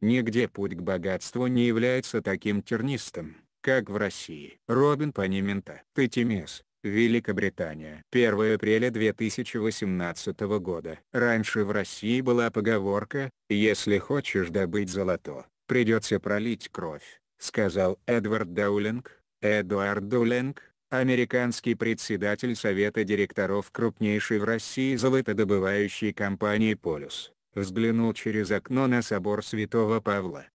Нигде путь к богатству не является таким тернистым, как в России. Робин Панимента. Тетимес. Великобритания. 1 апреля 2018 года. Раньше в России была поговорка «Если хочешь добыть золото, придется пролить кровь», сказал Эдвард Доулинг, Эдуард Доулинг, американский председатель Совета директоров крупнейшей в России золотодобывающей компании «Полюс». Взглянул через окно на собор святого Павла.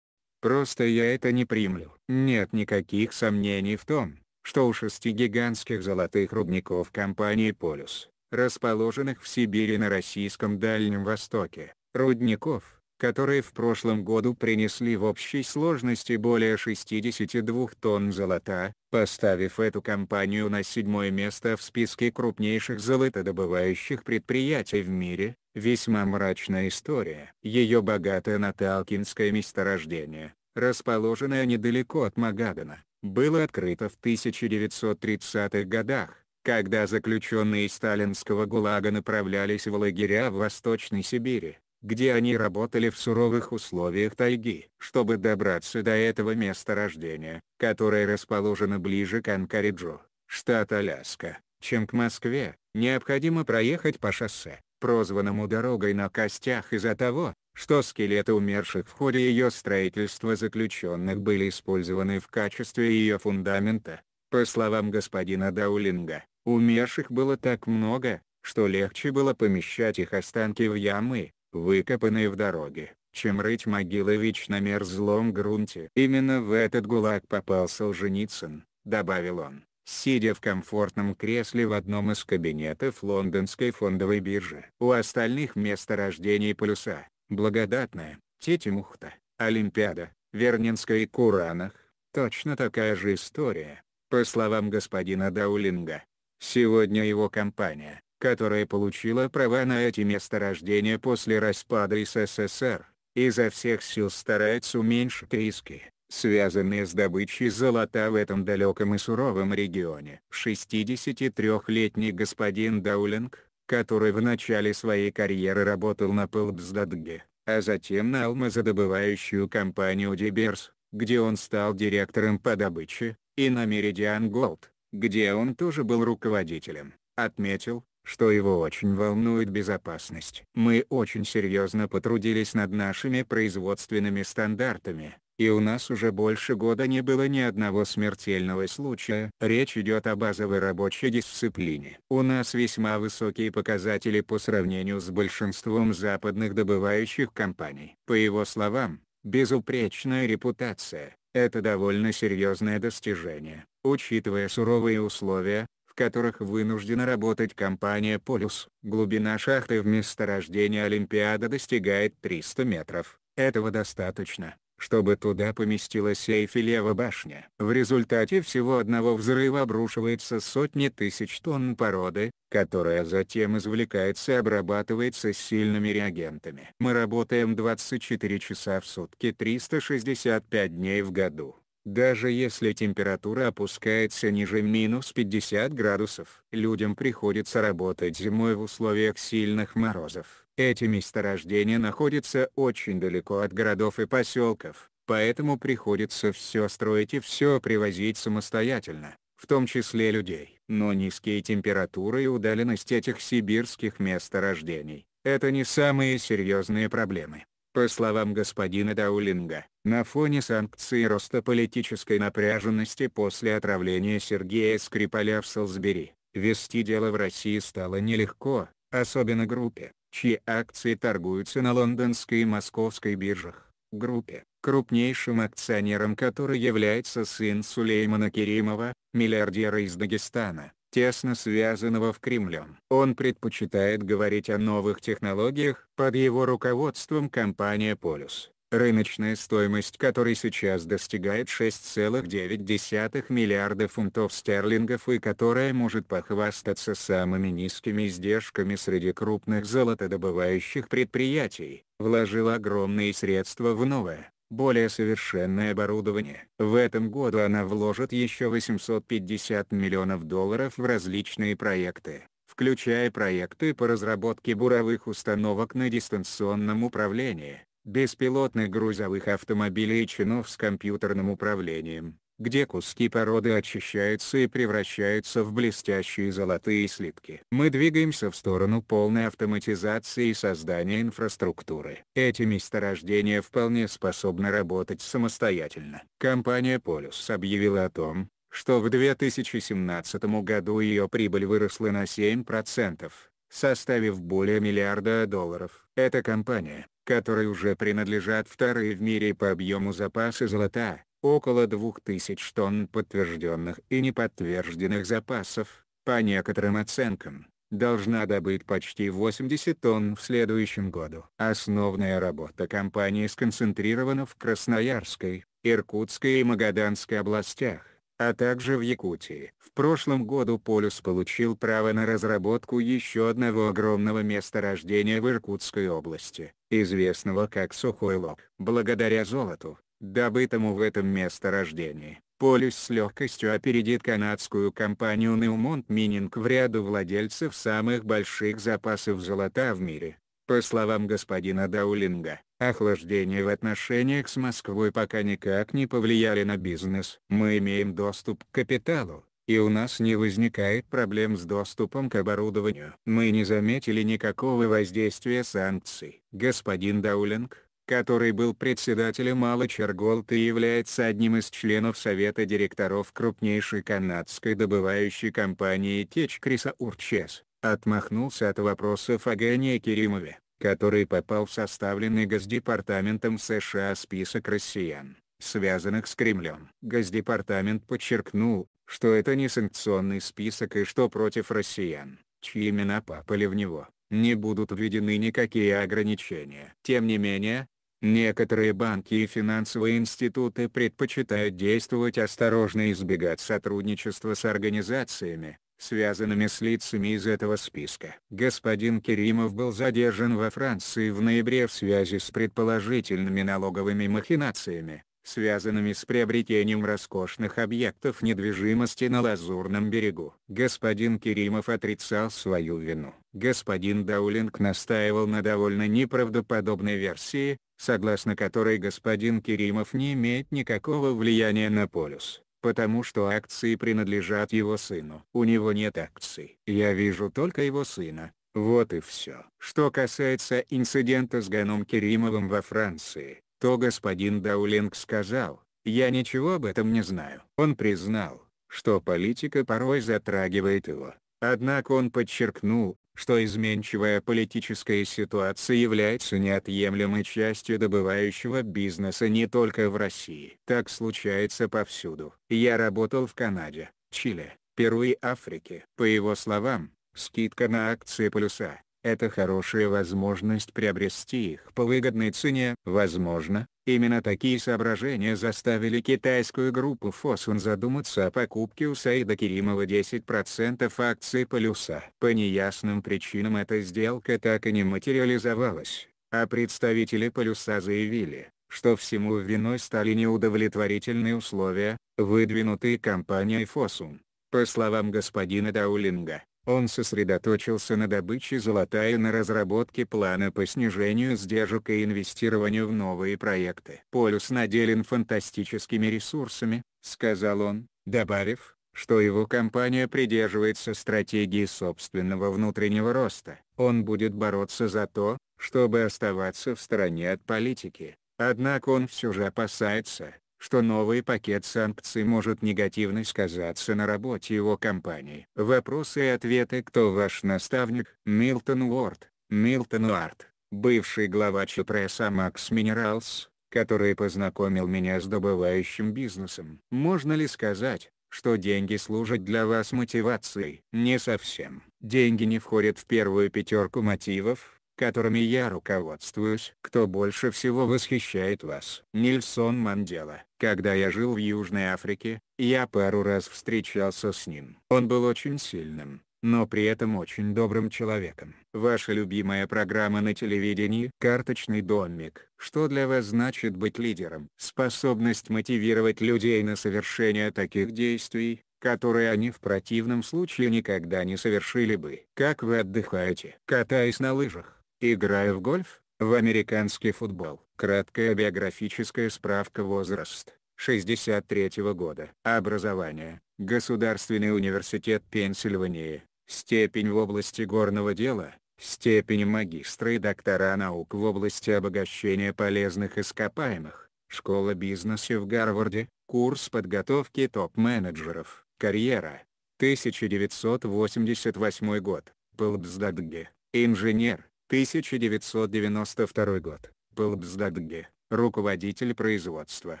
Просто я это не примлю. Нет никаких сомнений в том, что у шести гигантских золотых рудников компании «Полюс», расположенных в Сибири на Российском Дальнем Востоке, рудников, которые в прошлом году принесли в общей сложности более 62 тонн золота, поставив эту компанию на седьмое место в списке крупнейших золотодобывающих предприятий в мире, Весьма мрачная история. Ее богатое наталкинское месторождение, расположенное недалеко от Магадана, было открыто в 1930-х годах, когда заключенные сталинского ГУЛАГа направлялись в лагеря в Восточной Сибири, где они работали в суровых условиях тайги. Чтобы добраться до этого месторождения, которое расположено ближе к Анкариджу, штат Аляска, чем к Москве, необходимо проехать по шоссе, прозванному «Дорогой на костях» из-за того, что скелеты умерших в ходе ее строительства заключенных были использованы в качестве ее фундамента. По словам господина Даулинга, умерших было так много, что легче было помещать их останки в ямы, выкопанные в дороге, чем рыть могилы вечно мерзлом грунте. Именно в этот гулаг попал Солженицын, добавил он сидя в комфортном кресле в одном из кабинетов лондонской фондовой биржи. У остальных месторождений полюса, благодатная, Тетимухта, Олимпиада, Вернинска и Куранах, точно такая же история. По словам господина Даулинга, сегодня его компания, которая получила права на эти месторождения после распада СССР, изо всех сил старается уменьшить риски, связанные с добычей золота в этом далеком и суровом регионе. 63-летний господин Даулинг, который в начале своей карьеры работал на Пылбздадге, а затем на алмазодобывающую компанию Диберс, где он стал директором по добыче, и на Меридиан Голд, где он тоже был руководителем, отметил, что его очень волнует безопасность. Мы очень серьезно потрудились над нашими производственными стандартами, и у нас уже больше года не было ни одного смертельного случая. Речь идет о базовой рабочей дисциплине. У нас весьма высокие показатели по сравнению с большинством западных добывающих компаний. По его словам, безупречная репутация – это довольно серьезное достижение, учитывая суровые условия, в которых вынуждена работать компания «Полюс». Глубина шахты в месторождении Олимпиада достигает 300 метров. Этого достаточно, чтобы туда поместилась Эйфелева башня. В результате всего одного взрыва обрушивается сотни тысяч тонн породы, которая затем извлекается и обрабатывается сильными реагентами. Мы работаем 24 часа в сутки 365 дней в году. Даже если температура опускается ниже минус 50 градусов, людям приходится работать зимой в условиях сильных морозов. Эти месторождения находятся очень далеко от городов и поселков, поэтому приходится все строить и все привозить самостоятельно, в том числе людей. Но низкие температуры и удаленность этих сибирских месторождений – это не самые серьезные проблемы. По словам господина Даулинга, на фоне санкций и роста политической напряженности после отравления Сергея Скрипаля в Солсбери, вести дело в России стало нелегко, особенно группе, чьи акции торгуются на лондонской и московской биржах, группе, крупнейшим акционером которой является сын Сулеймана Керимова, миллиардера из Дагестана, тесно связанного в Кремлем. Он предпочитает говорить о новых технологиях, под его руководством компания «Полюс» рыночная стоимость которой сейчас достигает 6,9 миллиарда фунтов стерлингов и которая может похвастаться самыми низкими издержками среди крупных золотодобывающих предприятий, вложил огромные средства в новое, более совершенное оборудование. В этом году она вложит еще 850 миллионов долларов в различные проекты включая проекты по разработке буровых установок на дистанционном управлении, беспилотных грузовых автомобилей и чинов с компьютерным управлением, где куски породы очищаются и превращаются в блестящие золотые слитки. Мы двигаемся в сторону полной автоматизации и создания инфраструктуры. Эти месторождения вполне способны работать самостоятельно. Компания Полюс объявила о том, что в 2017 году ее прибыль выросла на 7%, составив более миллиарда долларов. Эта компания, которой уже принадлежат вторые в мире по объему запасы золота, около 2000 тонн подтвержденных и неподтвержденных запасов, по некоторым оценкам, должна добыть почти 80 тонн в следующем году. Основная работа компании сконцентрирована в Красноярской, Иркутской и Магаданской областях а также в Якутии. В прошлом году полюс получил право на разработку еще одного огромного месторождения в Иркутской области, известного как Сухой Лог. Благодаря золоту, добытому в этом месторождении, Полюс с легкостью опередит канадскую компанию Newmont Mining в ряду владельцев самых больших запасов золота в мире. По словам господина Даулинга, Охлаждение в отношениях с Москвой пока никак не повлияли на бизнес. Мы имеем доступ к капиталу, и у нас не возникает проблем с доступом к оборудованию. Мы не заметили никакого воздействия санкций. Господин Даулинг, который был председателем алла и является одним из членов Совета директоров крупнейшей канадской добывающей компании Течкриса Урчес, отмахнулся от вопросов о Гане Керимове который попал в составленный Госдепартаментом США список россиян, связанных с Кремлем. Госдепартамент подчеркнул, что это не санкционный список и что против россиян, чьи имена попали в него, не будут введены никакие ограничения. Тем не менее, Некоторые банки и финансовые институты предпочитают действовать осторожно и избегать сотрудничества с организациями, связанными с лицами из этого списка. Господин Керимов был задержан во Франции в ноябре в связи с предположительными налоговыми махинациями, связанными с приобретением роскошных объектов недвижимости на Лазурном берегу. Господин Керимов отрицал свою вину. Господин Даулинг настаивал на довольно неправдоподобной версии, согласно которой господин Керимов не имеет никакого влияния на полюс потому что акции принадлежат его сыну. У него нет акций. Я вижу только его сына. Вот и все. Что касается инцидента с Ганом Керимовым во Франции, то господин Даулинг сказал, я ничего об этом не знаю. Он признал, что политика порой затрагивает его. Однако он подчеркнул, что изменчивая политическая ситуация является неотъемлемой частью добывающего бизнеса не только в России. Так случается повсюду. Я работал в Канаде, Чили, Перу и Африке. По его словам, скидка на акции плюса – это хорошая возможность приобрести их по выгодной цене. Возможно, Именно такие соображения заставили китайскую группу Фосун задуматься о покупке у Саида Керимова 10% акций «Полюса». По неясным причинам эта сделка так и не материализовалась, а представители «Полюса» заявили, что всему виной стали неудовлетворительные условия, выдвинутые компанией Фосун. По словам господина Даулинга, он сосредоточился на добыче золота и на разработке плана по снижению сдержек и инвестированию в новые проекты. «Полюс наделен фантастическими ресурсами», — сказал он, добавив, что его компания придерживается стратегии собственного внутреннего роста. Он будет бороться за то, чтобы оставаться в стороне от политики. Однако он все же опасается, что новый пакет санкций может негативно сказаться на работе его компании. Вопросы и ответы «Кто ваш наставник?» Милтон Уорд, Милтон Уорд, бывший глава Чупресса Макс Минералс, который познакомил меня с добывающим бизнесом. Можно ли сказать, что деньги служат для вас мотивацией? Не совсем. Деньги не входят в первую пятерку мотивов, которыми я руководствуюсь. Кто больше всего восхищает вас? Нильсон Мандела. Когда я жил в Южной Африке, я пару раз встречался с ним. Он был очень сильным, но при этом очень добрым человеком. Ваша любимая программа на телевидении «Карточный домик». Что для вас значит быть лидером? Способность мотивировать людей на совершение таких действий, которые они в противном случае никогда не совершили бы. Как вы отдыхаете? Катаясь на лыжах. Играю в гольф, в американский футбол. Краткая биографическая справка возраст. 63 -го года. Образование. Государственный университет Пенсильвании. Степень в области горного дела. Степень магистра и доктора наук в области обогащения полезных ископаемых. Школа бизнеса в Гарварде. Курс подготовки топ-менеджеров. Карьера. 1988 год. Пылбсдагге. Инженер 1992 год. Был Бздадге, руководитель производства,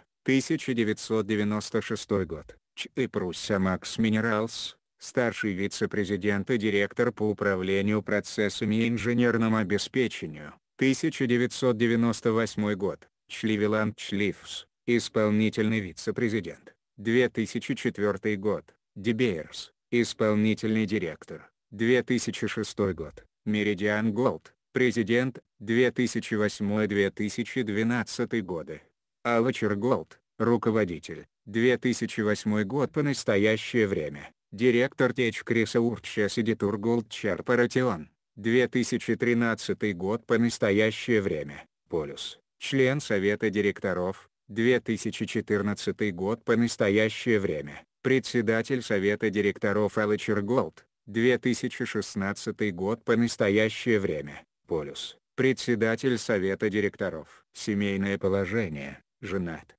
1996 год. Чипруся Макс Минералс, старший вице-президент и директор по управлению процессами и инженерному обеспечению, 1998 год. Чливилан Чливс, исполнительный вице-президент, 2004 год. Дебейерс, исполнительный директор, 2006 год. Меридиан Голд, Президент 2008-2012 годы. Алла Черголд, руководитель, 2008 год по настоящее время, директор Теч Крисаурча Сидитур Голд Чарпаратион, 2013 год по настоящее время, Полюс, член Совета директоров, 2014 год по настоящее время, председатель Совета директоров Алла Черголд, 2016 год по настоящее время. Полюс, председатель совета директоров. Семейное положение, женат,